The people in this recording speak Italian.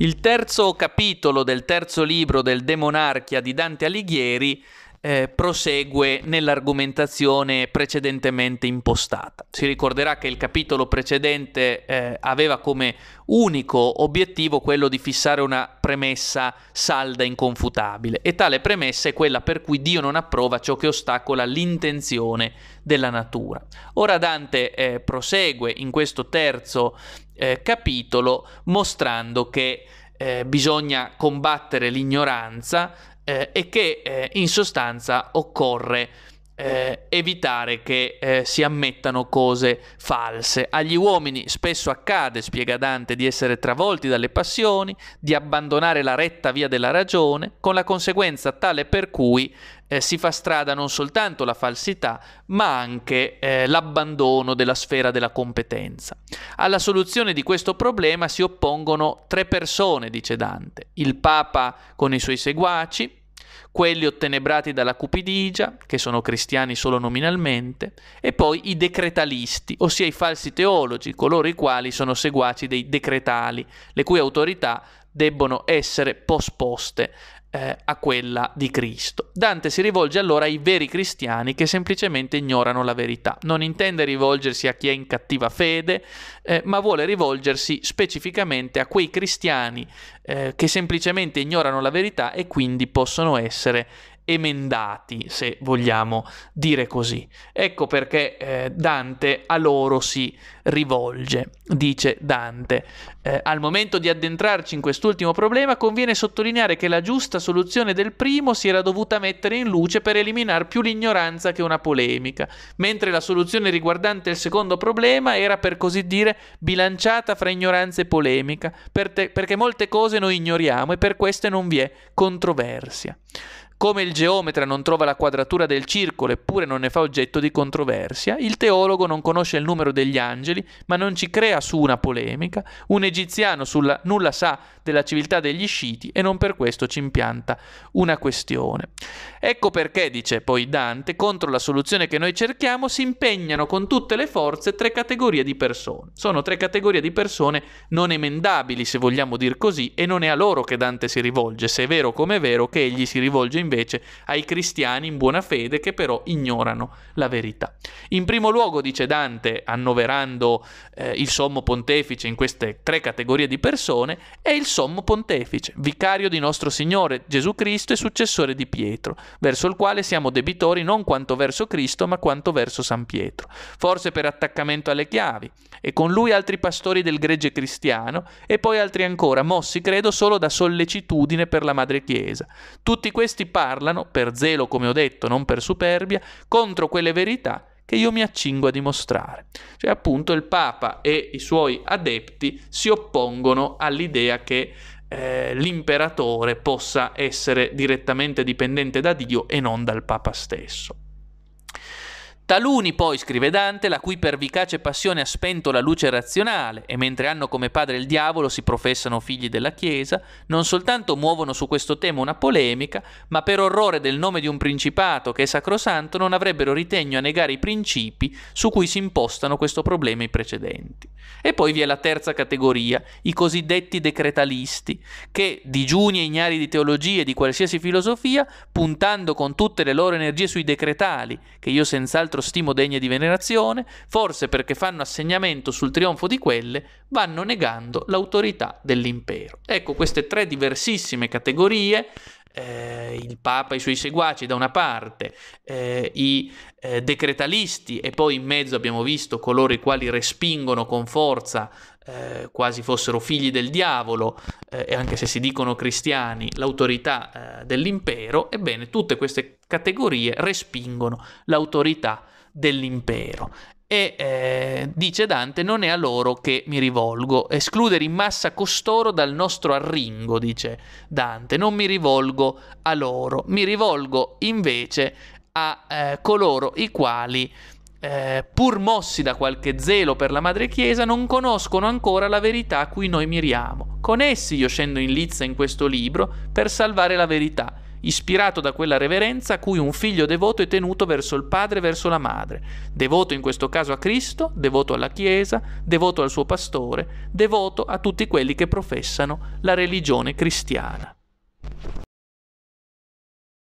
Il terzo capitolo del terzo libro del Demonarchia di Dante Alighieri eh, prosegue nell'argomentazione precedentemente impostata. Si ricorderà che il capitolo precedente eh, aveva come unico obiettivo quello di fissare una premessa salda e inconfutabile e tale premessa è quella per cui Dio non approva ciò che ostacola l'intenzione della natura. Ora Dante eh, prosegue in questo terzo eh, capitolo mostrando che eh, bisogna combattere l'ignoranza eh, e che eh, in sostanza occorre eh, evitare che eh, si ammettano cose false. Agli uomini spesso accade, spiega Dante, di essere travolti dalle passioni, di abbandonare la retta via della ragione, con la conseguenza tale per cui eh, si fa strada non soltanto la falsità, ma anche eh, l'abbandono della sfera della competenza. Alla soluzione di questo problema si oppongono tre persone, dice Dante, il Papa con i suoi seguaci, quelli ottenebrati dalla cupidigia, che sono cristiani solo nominalmente, e poi i decretalisti, ossia i falsi teologi, coloro i quali sono seguaci dei decretali, le cui autorità debbono essere posposte eh, a quella di Cristo. Dante si rivolge allora ai veri cristiani che semplicemente ignorano la verità. Non intende rivolgersi a chi è in cattiva fede, eh, ma vuole rivolgersi specificamente a quei cristiani eh, che semplicemente ignorano la verità e quindi possono essere emendati, se vogliamo dire così. Ecco perché eh, Dante a loro si rivolge, dice Dante. Eh, al momento di addentrarci in quest'ultimo problema conviene sottolineare che la giusta soluzione del primo si era dovuta mettere in luce per eliminare più l'ignoranza che una polemica, mentre la soluzione riguardante il secondo problema era per così dire bilanciata fra ignoranza e polemica, per te- perché molte cose noi ignoriamo e per queste non vi è controversia. Come il geometra non trova la quadratura del circolo eppure non ne fa oggetto di controversia, il teologo non conosce il numero degli angeli, ma non ci crea su una polemica, un egiziano sulla, nulla sa della civiltà degli sciti e non per questo ci impianta una questione. Ecco perché, dice poi Dante, contro la soluzione che noi cerchiamo si impegnano con tutte le forze tre categorie di persone. Sono tre categorie di persone non emendabili, se vogliamo dir così, e non è a loro che Dante si rivolge, se è vero come è vero che egli si rivolge in invece ai cristiani in buona fede che però ignorano la verità. In primo luogo, dice Dante, annoverando eh, il sommo pontefice in queste tre categorie di persone, è il sommo pontefice, vicario di nostro Signore Gesù Cristo e successore di Pietro, verso il quale siamo debitori non quanto verso Cristo ma quanto verso San Pietro, forse per attaccamento alle chiavi, e con lui altri pastori del gregge cristiano e poi altri ancora, mossi credo solo da sollecitudine per la madre Chiesa. Tutti questi parlano, per zelo come ho detto, non per superbia, contro quelle verità che io mi accingo a dimostrare. Cioè appunto il Papa e i suoi adepti si oppongono all'idea che eh, l'imperatore possa essere direttamente dipendente da Dio e non dal Papa stesso. Taluni poi, scrive Dante, la cui pervicace passione ha spento la luce razionale, e mentre hanno come padre il diavolo si professano figli della Chiesa, non soltanto muovono su questo tema una polemica, ma per orrore del nome di un principato che è sacrosanto non avrebbero ritegno a negare i principi su cui si impostano questo problema i precedenti. E poi vi è la terza categoria, i cosiddetti decretalisti, che, digiuni e ignari di teologia e di qualsiasi filosofia, puntando con tutte le loro energie sui decretali, che io senz'altro altro stimo degne di venerazione, forse perché fanno assegnamento sul trionfo di quelle, vanno negando l'autorità dell'impero. Ecco queste tre diversissime categorie eh, il Papa e i suoi seguaci da una parte, eh, i eh, decretalisti e poi in mezzo abbiamo visto coloro i quali respingono con forza eh, quasi fossero figli del diavolo, eh, anche se si dicono cristiani, l'autorità eh, dell'impero, ebbene tutte queste categorie respingono l'autorità dell'impero. E eh, dice Dante, non è a loro che mi rivolgo, escludere in massa costoro dal nostro arringo, dice Dante, non mi rivolgo a loro, mi rivolgo invece a eh, coloro i quali eh, pur mossi da qualche zelo per la madre chiesa, non conoscono ancora la verità a cui noi miriamo. Con essi io scendo in lizza in questo libro per salvare la verità, ispirato da quella reverenza a cui un figlio devoto è tenuto verso il padre e verso la madre, devoto in questo caso a Cristo, devoto alla Chiesa, devoto al suo pastore, devoto a tutti quelli che professano la religione cristiana.